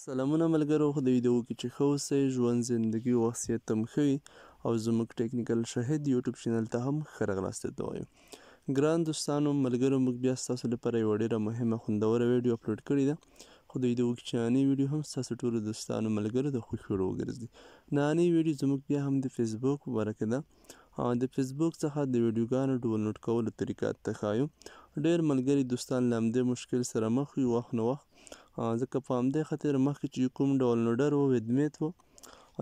سلامونه ملګرو خو د ویډیو کې چې ښه اوسئ ژوند زندگی او شخصیت تم ښوي او زموږ ټیکنیکل شهید یوټیوب چینل ته هم ښه راغلاست ته وایو ګران دوستانو ملګرو موږ بیا ستاسو لپاره یوه ډېره مهمه خوندوره ویډیو اپلوډ کړې ده خو د ویډیو کې چې نننۍ ویډیو هم ستاسو ټولو دوستانو ملګرو د خوښې وړ وګرځي نننۍ ویډیو زموږ بیا هم د فیسبوک مبارکه ده د فیسبوک څخه د ویډیوګانو ډاونلوډ کولو طریقه ته ښایو ډېر ملګري دوستان له همدې مشکل سره مخ وي وخت نو وخت ځکه په همدې خاطر مخکې چې کوم ډول نوډر و ودمیت و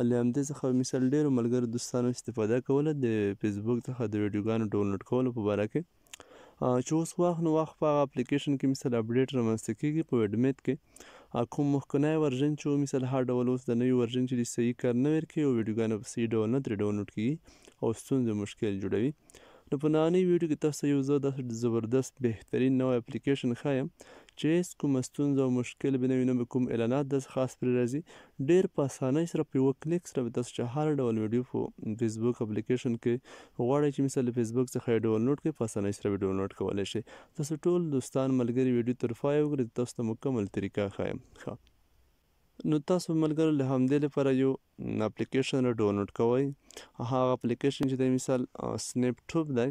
له همدې څخه مثال ډیرو ملګرو دوستانو استفاده کوله د فیسبوک څخه د ویډیوګانو ډاونلوډ کولو په باره کې چې اوس وخت نو وخت په اپلیکیشن کې مثال اپډیټ رامنځته کیږي په ویډمیت کې کوم مخکنی ورژن چې مثال هر ډول اوس د نوي ورژن چې صحیح کار نه ورکوي او ویډیوګانې په صحیح ډول نه ترې ډاونلوډ کیږي او ستونزې مشکل جوړوي نو په نننۍ ویډیو کې تاسو یو زه د زبردست بهترین نو اپلیکیشن ښایم چې هیڅ کومه ستونزه او مشکل به نه وي نه به کوم اعلانات داسې خاص پرې راځي ډیر په اسانۍ سره په یوه کلیک سره به تاسو چې هر ډول ویډیو په فیسبوک اپلیکیشن کې غواړئ چې مثال د فیسبوک څخه یې ډاونلوډ کړئ په اسانۍ سره به ډاونلوډ کولی شئ تاسو ټول دوستان ملګري ویډیو تر پایه وګورئ تاسو ته مکمل طریقه ښایم ښه نو تاسو ملګرو له همدې لپاره یو اپلیکیشن ډاونلوډ کوئ هغه اپلیکیشن چې د مثال سنیپ ټوب دی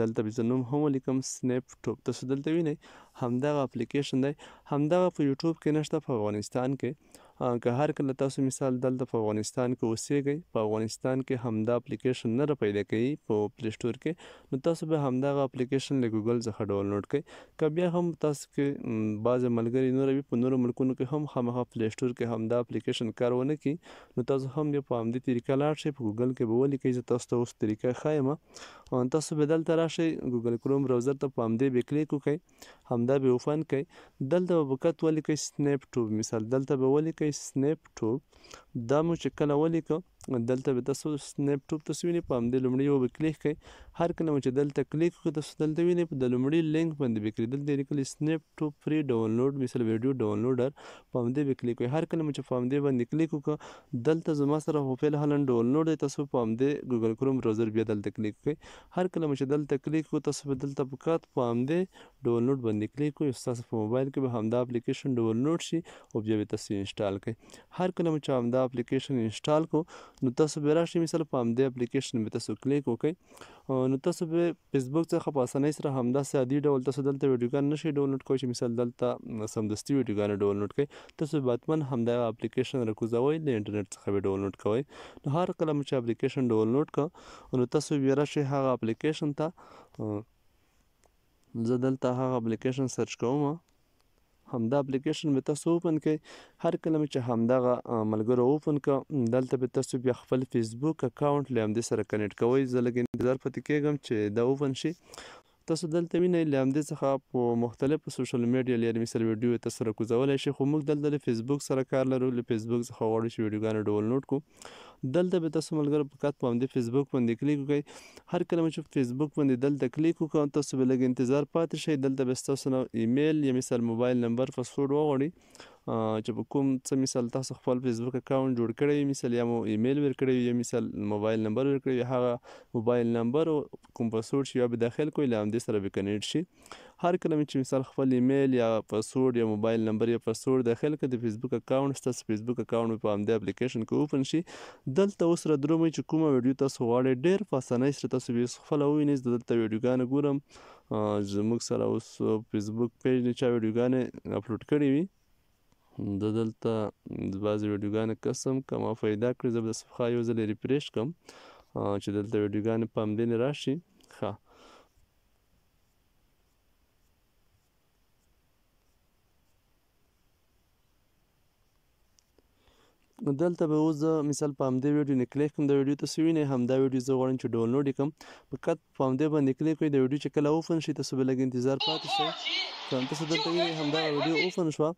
دلته به زه نوم هم ولیکم سنیپ ټوپ تاسو دلته وینئ همدغه اپلیکیشن دی همدغه په یوټیوب کې نشته په افغانستان کې که هر کله تاسو مثال دلته په افغانستان کې اوسېږئ په افغانستان کې همدا اپلیکیشن نه پیدا کوي په پلی سٹور کې نو تاسو به همدا اپلیکیشن له ګوګل څخه ډاونلوډ کړئ که بیا هم تاسو کې بعض ملګری نور به په نورو ملکونو کې هم خامخا پلی سٹور کې همدا اپلیکیشن کارونه کی نو تاسو هم په همدې طریقه لاړ شئ په ګوګل کې به ولیکئ چې تاسو ته اوس طریقه خایم تاسو به دلته راشئ ګوګل کروم براوزر ته په همدې به کلیک وکړئ همدا به اوپن کړئ دلته به وکټ ولیکئ سنیپ ټوب مثال دلته به ولیکئ کوي سنیپ ټوب دا مو چې کله ولیکه دلته به تاسو سنیپ ټوب تصویر په همدې لومړۍ وبې کلیک کوئ هر کله چې دلته کلیک وکړئ تاسو دلته وینئ په د لومړي لینک باندې به کړئ دلته لیکل سنیپ ټو فری ډاونلوډ مثل ویډیو ډاونلوډر په همدې به کلیک وکړئ هر کله چې په همدې باندې کلیک وکړئ دلته زما سره هو فعل حالا ډاونلوډ دی تاسو په همدې ګوګل کروم براوزر بیا دلته کلیک وکړئ هر کله چې دلته کلیک وکړئ تاسو به دلته په کات په همدې ډاونلوډ باندې کلیک وکړئ تاسو په موبایل کې به همدا اپلیکیشن ډاونلوډ شي او بیا به تاسو انسټال کړئ هر کله چې همدا اپلیکیشن انسټال کو نو تاسو به راشي مثال په همدې اپلیکیشن به تاسو کلیک وکړئ نو تاسو به فیسبوک څخه په اسانۍ سره همدا ساده ډول تاسو دلته ویډیوګان نشئ ډاونلوډ کوئ چې مثال دلته سمدستي ویډیوګان ډاونلوډ کړئ تاسو باتمن همدا اپلیکیشن راکوزوئ د انټرنیټ څخه به ډاونلوډ کوئ نو هر کله چې اپلیکیشن ډاونلوډ کړئ نو تاسو به راشئ هغه اپلیکیشن ته زه دلته هغه اپلیکیشن سرچ کوم همدا اپلیکیشن به تاسو اوپن کړئ هر کله چې همدغه ملګرو اوپن کړ دلته به تاسو بیا خپل فیسبوک اکاونټ له همدې سره کنیکټ کوئ زه لږ انتظار پاتې کیږم چې دا اوپن شي تاسو دلته وینئ له همدې څخه په مختلفو سوشل میډیا لري مثال ویډیو تاسو سره کوزولای شئ خو موږ دلته له فیسبوک سره کار لرو له فیسبوک څخه غواړو چې ویډیوګانې ډاونلوډ کو دلته به تاسو ملګرو په کات په همدې فیسبوک باندې کلیک وکړئ هر کله چې فیسبوک باندې دلته کلیک وکړئ تاسو به لږ انتظار پاتې شئ دلته به تاسو نو ایمیل یا مثال موبایل نمبر پاسورډ وغواړئ چې په کوم څه مثال تاسو خپل فیسبوک اکاؤنٹ جوړ کړی مثال یا مو ایمیل ورکړی یا مثال موبایل نمبر ورکړی هغه موبایل نمبر او کوم پاسورډ چې یا به داخل کوی له همدې سره به کنیکټ شي هر کله چې مثال خپل ایمیل یا پاسورډ یا موبایل نمبر یا پاسورډ داخل کړئ د فیسبوک اکاؤنٹ ستاسو فیسبوک اکاؤنٹ په همدې اپلیکیشن کې اوپن شي دلته اوس را درومې چې کومه ویډیو تاسو غواړئ ډېر په اسانۍ سره تاسو به خپل وینئ دلته ویډیوګان ګورم زموږ سره اوس فیسبوک پیج نه چا ویډیوګان اپلوډ کړی وي د دلته بعضې ویډیوګانې کسم کم او پیدا کړي زه به د صفحه یو ځل ریفریش کم چې دلته ویډیوګانې په همدې راشي ښه دلته به اوس مثال په همدې ویډیو نه کلیک کوم د ویډیو تاسو وینئ همدا ویډیو زه غواړم چې ډاونلوډ کړم فقط په همدې باندې کلیک کوئ د ویډیو چې کله اوپن شي تاسو به لږ انتظار پاتې شئ تاسو دلته وینئ همدا ویډیو اوپن شوه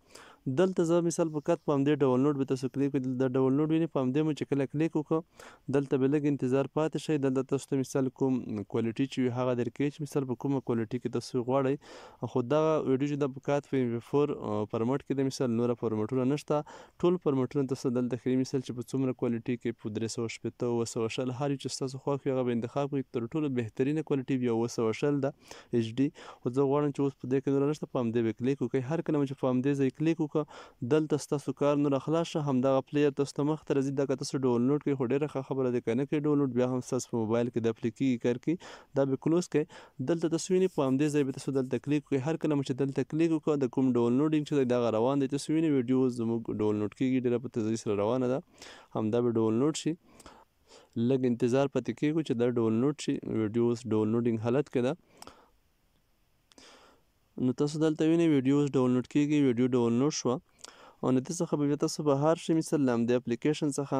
دلته زه مثال په کټ پام دې ډول نوٹ به تاسو کلیک کړئ د ډول نوٹ ویني پام دې مو چې کله کلیک وکړو دلته به لګ انتظار پاتې شي دلته تاسو ته مثال کوم کوالټي چې هغه درکې چې مثال په کومه کوالټي کې تاسو غواړئ خو دا ویډیو چې د کټ په 4 پرمټ کې د مثال نور پرمټونه نشته ټول پرمټونه تاسو دلته خري مثال چې په څومره کوالټي کې په 315 او 300 هر چې تاسو خو هغه به انتخاب کړئ تر ټولو بهترینه کوالټي بیا 320 ده ایچ ډي خو زه غواړم چې اوس په دې کې نور نشته پام دې کلیک وکړئ هر کله چې پام دې ځای کلیک وکړئ وکړه دلته ستاسو کار نه راخلاص شه همدغه پلیر تاسو ته مخته راځي دا که تاسو ډاونلوډ کړئ خو ډېره ښه خبره ده که نه کړئ ډاونلوډ بیا هم ستاسو په موبایل کې د اپلیکیږي کار کې دا به کلوز کړئ دلته تاسو وینئ په همدې ځای به تاسو دلته کلیک وکړئ هر کله چې دلته کلیک وکړو د کوم ډاونلوډینګ چې دا روان دی تاسو وینئ ویډیو زموږ ډاونلوډ کیږي ډېره په تیزۍ سره روانه ده همدا به ډاونلوډ شي لږ انتظار پاتې کیږو چې دا ډاونلوډ شي ویډیوز ډاونلوډینګ حالت کې ده نو تاسو دلته وینئ ویډیو اوس ډاونلوډ کیږي ویډیو ډاونلوډ شوه او نو دې څخه بیا تاسو به هر شي مثل له همدې اپلیکیشن څخه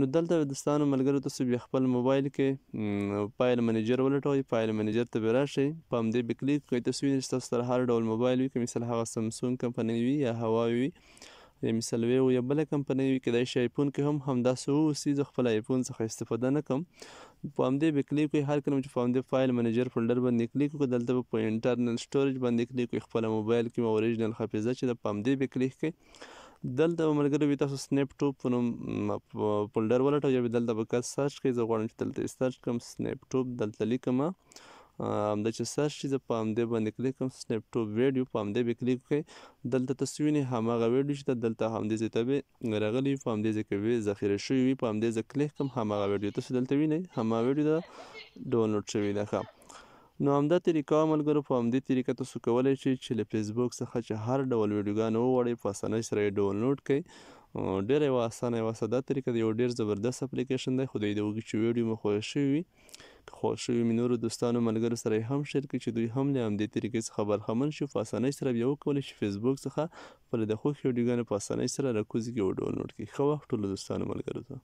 نو دلته د ستانو ملګرو تاسو بیا خپل موبایل کې فایل منیجر ولټوئ فایل منیجر ته به راشئ په همدې به کلیک کوئ تاسو وینئ چې تاسو سره هر ډول موبایل وي که مثل هغه سمسونګ کمپنۍ وي یا هواوي وي یعنې مثال ویو یا بله کمپنۍ وي کیدای شي آیفون کې هم همداسې واوسي زه خپل آیفون څخه استفاده نه کوم په همدې به کلیک وي هر کله چې په همدې فایل منیجر فولډر باندې کلیک وکړو دلته به په انټرنل سټوریج باندې کلیک وي خپله موبایل کې مو اوریجنل حافظه چې ده په همدې به کلیک کړئ دلته ملګری وي تاسو سنیپ ټوپ په نوم فولډر ولټوئ یا دلته به کس سرچ کړئ زه غواړم چې دلته سرچ کړم سنیپ ټوپ دلته لیکم همدا چې سرچ چې په همدې باندې کلیک کوم سنپ ټو ویډیو په همدې به کلیک وکړئ دلته تاسو وینئ هماغه ویډیو چې دلته همدې ځای ته به راغلی په همدې ځای کې به ذخیره شوی وي په همدې ځای کلیک کوم هماغه ویډیو تاسو دلته وینئ هماغه ویډیو دا ډاونلوډ شوی ده نو همدا طریقه ملګرو په همدې طریقه تاسو کولی شئ چې له فیسبوک څخه چې هر ډول ویډیوګان وغواړئ په اسانۍ سره یې ډاونلوډ کړئ ډېره یوه اسانه یوه ساده طریقه د یو ډېر زبردست اپلیکیشن دی خدای دې وکړي چې ویډیو مو خوښ شوي وي خوښ شوي مې نورو دوستانو ملګرو سره هم شیر کړي چې دوی هم له همدې طریقې څخه برخمن شي په اسانۍ سره بیا وکولی شي فیسبوک څخه خپل د خوښې ویډیوګانې په اسانۍ سره راکوزې کړي او ډاونلوډ کړي ښه وخت ټولو دوستانو ملګرو ته